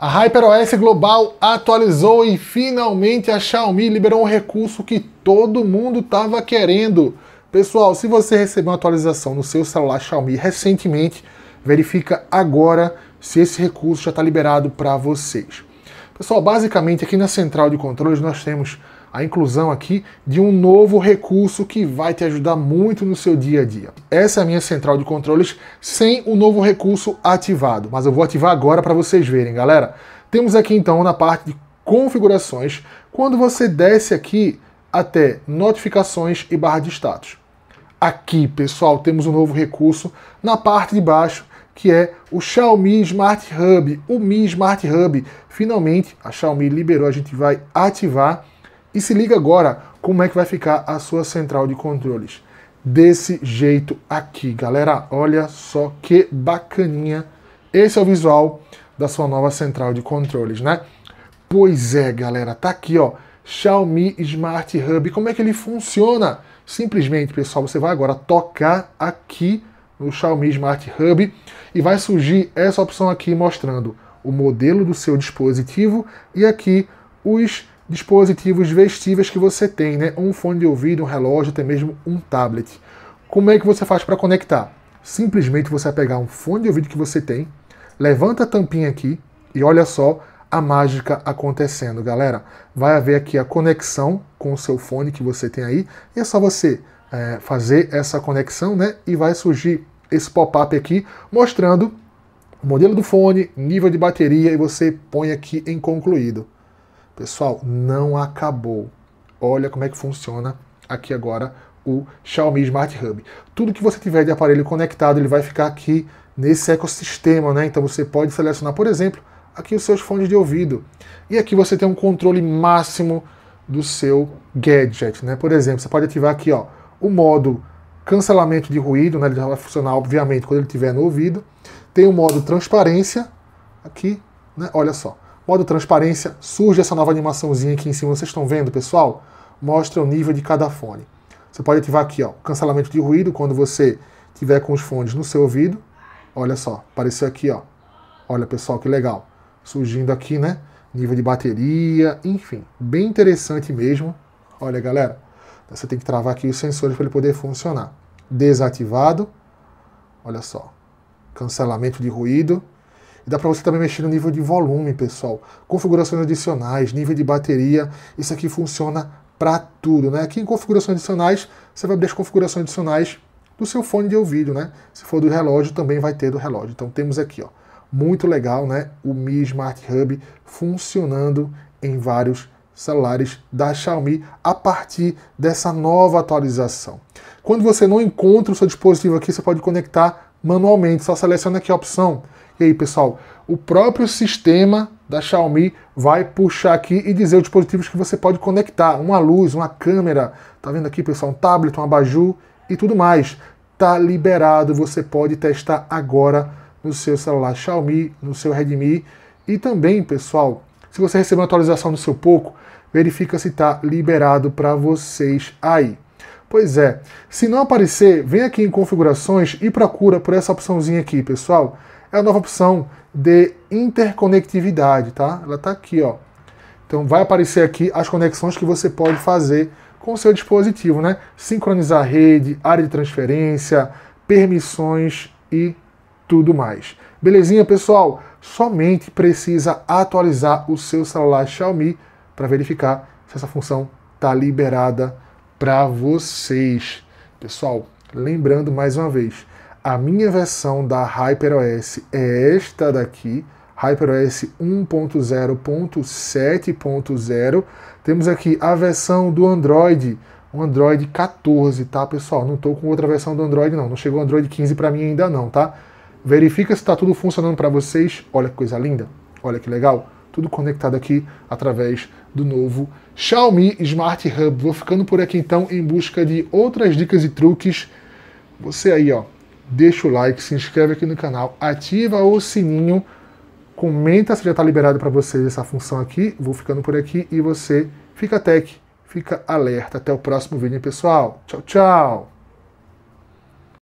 A HyperOS Global atualizou e finalmente a Xiaomi liberou um recurso que todo mundo estava querendo. Pessoal, se você recebeu uma atualização no seu celular Xiaomi recentemente, verifica agora se esse recurso já está liberado para vocês. Pessoal, basicamente aqui na central de controles nós temos a inclusão aqui de um novo recurso que vai te ajudar muito no seu dia a dia. Essa é a minha central de controles sem o novo recurso ativado, mas eu vou ativar agora para vocês verem, galera. Temos aqui então na parte de configurações, quando você desce aqui até notificações e barra de status. Aqui, pessoal, temos um novo recurso na parte de baixo que é o Xiaomi Smart Hub. O Mi Smart Hub, finalmente a Xiaomi liberou, a gente vai ativar e se liga agora como é que vai ficar a sua central de controles. Desse jeito aqui, galera. Olha só que bacaninha. Esse é o visual da sua nova central de controles, né? Pois é, galera. Tá aqui, ó. Xiaomi Smart Hub. Como é que ele funciona? Simplesmente, pessoal, você vai agora tocar aqui no Xiaomi Smart Hub e vai surgir essa opção aqui mostrando o modelo do seu dispositivo e aqui os dispositivos vestíveis que você tem, né? Um fone de ouvido, um relógio, até mesmo um tablet. Como é que você faz para conectar? Simplesmente você vai pegar um fone de ouvido que você tem, levanta a tampinha aqui e olha só a mágica acontecendo, galera. Vai haver aqui a conexão com o seu fone que você tem aí e é só você é, fazer essa conexão, né? E vai surgir esse pop-up aqui mostrando o modelo do fone, nível de bateria e você põe aqui em concluído. Pessoal, não acabou. Olha como é que funciona aqui agora o Xiaomi Smart Hub. Tudo que você tiver de aparelho conectado, ele vai ficar aqui nesse ecossistema, né? Então você pode selecionar, por exemplo, aqui os seus fones de ouvido. E aqui você tem um controle máximo do seu gadget, né? Por exemplo, você pode ativar aqui, ó, o modo cancelamento de ruído, né? Ele já vai funcionar, obviamente, quando ele estiver no ouvido. Tem o modo transparência aqui, né? Olha só. Modo transparência, surge essa nova animaçãozinha aqui em cima. Vocês estão vendo, pessoal? Mostra o nível de cada fone. Você pode ativar aqui, ó, cancelamento de ruído quando você tiver com os fones no seu ouvido. Olha só, apareceu aqui, ó. Olha, pessoal, que legal. Surgindo aqui, né? Nível de bateria, enfim, bem interessante mesmo. Olha, galera, você tem que travar aqui os sensores para ele poder funcionar. Desativado. Olha só. Cancelamento de ruído. Dá para você também mexer no nível de volume, pessoal. Configurações adicionais, nível de bateria. Isso aqui funciona para tudo, né? Aqui em configurações adicionais, você vai abrir as configurações adicionais do seu fone de ouvido, né? Se for do relógio, também vai ter do relógio. Então temos aqui, ó, muito legal, né? O Mi Smart Hub funcionando em vários celulares da Xiaomi a partir dessa nova atualização. Quando você não encontra o seu dispositivo aqui, você pode conectar manualmente, só seleciona aqui a opção e aí, pessoal, o próprio sistema da Xiaomi vai puxar aqui e dizer os dispositivos que você pode conectar, uma luz, uma câmera, tá vendo aqui, pessoal, um tablet, um abajur e tudo mais. Tá liberado, você pode testar agora no seu celular Xiaomi, no seu Redmi e também, pessoal, se você receber uma atualização no seu pouco, verifica se está liberado para vocês aí. Pois é, se não aparecer, vem aqui em configurações e procura por essa opçãozinha aqui, pessoal, é a nova opção de interconectividade, tá? Ela está aqui, ó. Então vai aparecer aqui as conexões que você pode fazer com o seu dispositivo, né? Sincronizar rede, área de transferência, permissões e tudo mais. Belezinha, pessoal? Somente precisa atualizar o seu celular Xiaomi para verificar se essa função está liberada para vocês. Pessoal, lembrando mais uma vez, a minha versão da HyperOS é esta daqui, HyperOS 1.0.7.0. Temos aqui a versão do Android, o Android 14, tá, pessoal? Não estou com outra versão do Android não, não chegou o Android 15 para mim ainda não, tá? Verifica se está tudo funcionando para vocês. Olha que coisa linda, olha que legal. Tudo conectado aqui através do novo Xiaomi Smart Hub. Vou ficando por aqui então em busca de outras dicas e truques. Você aí, ó, deixa o like, se inscreve aqui no canal, ativa o sininho, comenta se já está liberado para vocês essa função aqui. Vou ficando por aqui e você fica tech, fica alerta. Até o próximo vídeo, pessoal. Tchau, tchau!